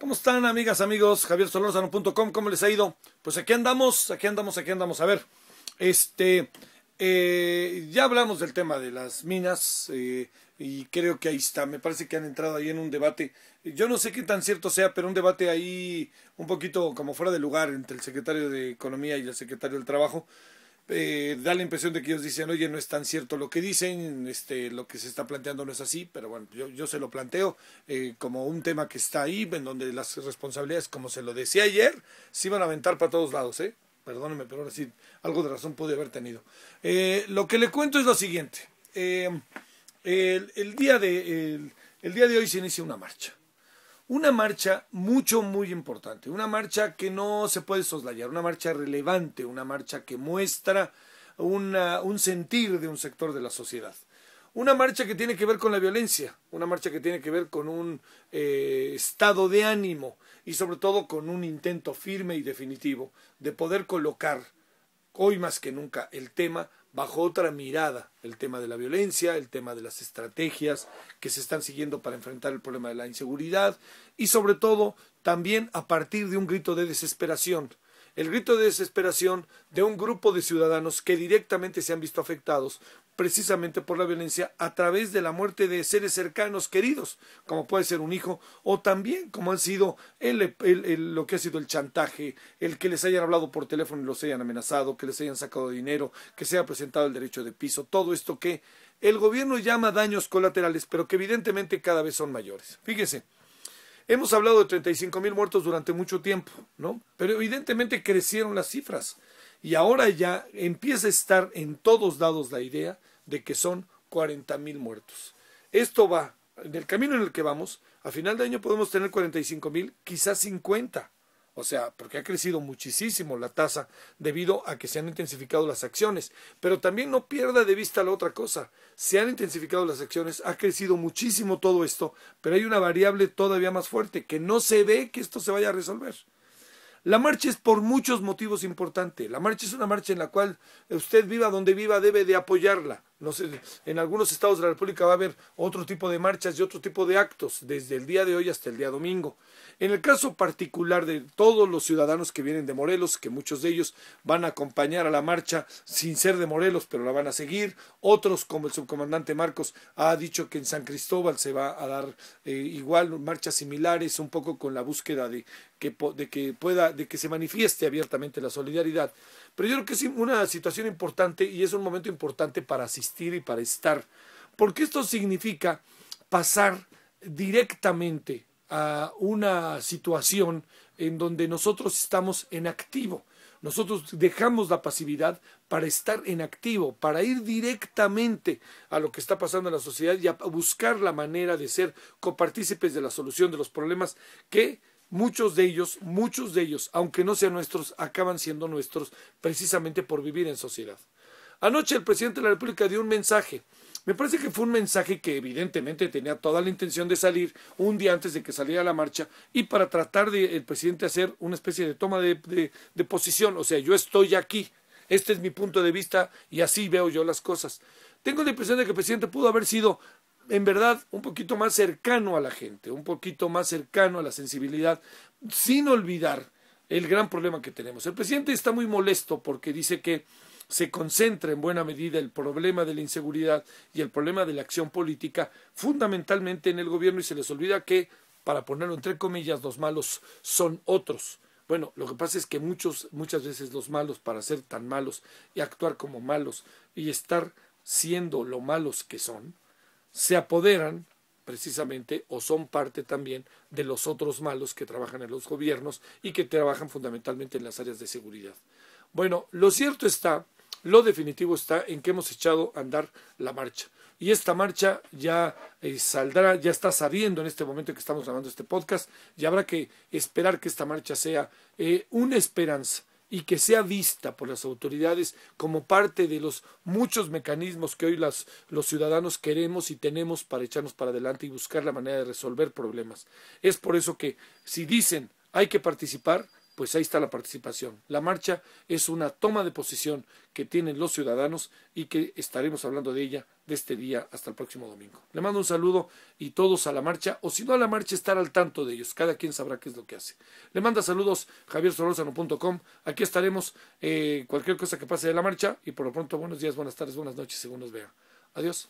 ¿Cómo están, amigas, amigos? Javier Solórzano.com. ¿cómo les ha ido? Pues aquí andamos, aquí andamos, aquí andamos. A ver, este, eh, ya hablamos del tema de las minas eh, y creo que ahí está. Me parece que han entrado ahí en un debate. Yo no sé qué tan cierto sea, pero un debate ahí un poquito como fuera de lugar entre el secretario de Economía y el secretario del Trabajo. Eh, da la impresión de que ellos dicen, oye, no es tan cierto lo que dicen, este, lo que se está planteando no es así, pero bueno, yo, se lo planteo eh, como un tema que está ahí, en donde las responsabilidades, como se lo decía ayer, se iban a aventar para todos lados, ¿eh? Perdónenme, pero ahora algo de razón pude haber tenido. Eh, lo que le cuento es lo siguiente. día de, el día de hoy se inicia una marcha. Una marcha mucho, muy importante, una marcha que no se puede soslayar, una marcha relevante, una marcha que muestra un sentir de un sector de la sociedad. Una marcha que tiene que ver con la violencia, una marcha que tiene que ver con un eh, estado de ánimo y sobre todo con un intento firme y definitivo de poder colocar hoy más que nunca el tema bajo otra mirada el tema de la violencia, el tema de las estrategias que se están siguiendo para enfrentar el problema de la inseguridad y sobre todo también a partir de un grito de desesperación, el grito de desesperación de un grupo de ciudadanos que directamente se han visto afectados precisamente por la violencia a través de la muerte de seres cercanos, queridos, como puede ser un hijo, o también como han sido lo que ha sido el chantaje, el que les hayan hablado por teléfono y los hayan amenazado, que les hayan sacado dinero, que se haya presentado el derecho de piso, todo esto que el gobierno llama daños colaterales, pero que evidentemente cada vez son mayores. Fíjese. Hemos hablado de 35 mil muertos durante mucho tiempo, ¿no? Pero evidentemente crecieron las cifras. Y ahora ya empieza a estar en todos lados la idea de que son 40 mil muertos. Esto va, en el camino en el que vamos, a final de año podemos tener 45 mil, quizás 50. O sea, porque ha crecido muchísimo la tasa debido a que se han intensificado las acciones. Pero también no pierda de vista la otra cosa. Se han intensificado las acciones, ha crecido muchísimo todo esto, pero hay una variable todavía más fuerte que no se ve que esto se vaya a resolver. La marcha es por muchos motivos importante. La marcha es una marcha en la cual usted viva donde viva debe de apoyarla. No sé, en algunos estados de la República va a haber otro tipo de marchas y otro tipo de actos, desde el día de hoy hasta el día domingo. En el caso particular de todos los ciudadanos que vienen de Morelos, que muchos de ellos van a acompañar a la marcha sin ser de Morelos, pero la van a seguir, otros, como el subcomandante Marcos, ha dicho que en San Cristóbal se va a dar eh, igual marchas similares, un poco con la búsqueda de que, de que pueda, de que se manifieste abiertamente la solidaridad. Pero yo creo que es una situación importante y es un momento importante para asistir y para estar. Porque esto significa pasar directamente a una situación en donde nosotros estamos en activo. Nosotros dejamos la pasividad para estar en activo, para ir directamente a lo que está pasando en la sociedad y a buscar la manera de ser copartícipes de la solución de los problemas que muchos de ellos, muchos de ellos, aunque no sean nuestros, acaban siendo nuestros precisamente por vivir en sociedad. Anoche el presidente de la República dio un mensaje. Me parece que fue un mensaje que evidentemente tenía toda la intención de salir un día antes de que saliera la marcha y para tratar de el presidente hacer una especie de toma de, de posición. O sea, yo estoy aquí, este es mi punto de vista y así veo yo las cosas. Tengo la impresión de que el presidente pudo haber sido en verdad un poquito más cercano a la gente, un poquito más cercano a la sensibilidad, sin olvidar el gran problema que tenemos. El presidente está muy molesto porque dice que se concentra en buena medida el problema de la inseguridad y el problema de la acción política fundamentalmente en el gobierno y se les olvida que, para ponerlo entre comillas, los malos son otros. Bueno, lo que pasa es que muchos, muchas veces los malos, para ser tan malos y actuar como malos y estar siendo lo malos que son, se apoderan precisamente o son parte también de los otros malos que trabajan en los gobiernos y que trabajan fundamentalmente en las áreas de seguridad. Bueno, lo cierto está lo definitivo está en que hemos echado a andar la marcha. Y esta marcha ya eh, saldrá, ya está sabiendo en este momento que estamos grabando este podcast y habrá que esperar que esta marcha sea eh, una esperanza y que sea vista por las autoridades como parte de los muchos mecanismos que hoy los ciudadanos queremos y tenemos para echarnos para adelante y buscar la manera de resolver problemas. Es por eso que si dicen hay que participar, pues ahí está la participación. La marcha es una toma de posición que tienen los ciudadanos y que estaremos hablando de ella de este día hasta el próximo domingo. Le mando un saludo y todos a la marcha, o si no a la marcha, estar al tanto de ellos. Cada quien sabrá qué es lo que hace. Le manda saludos javiersolorzano.com. Aquí estaremos eh, cualquier cosa que pase de la marcha y por lo pronto buenos días, buenas tardes, buenas noches, según nos vea. Adiós.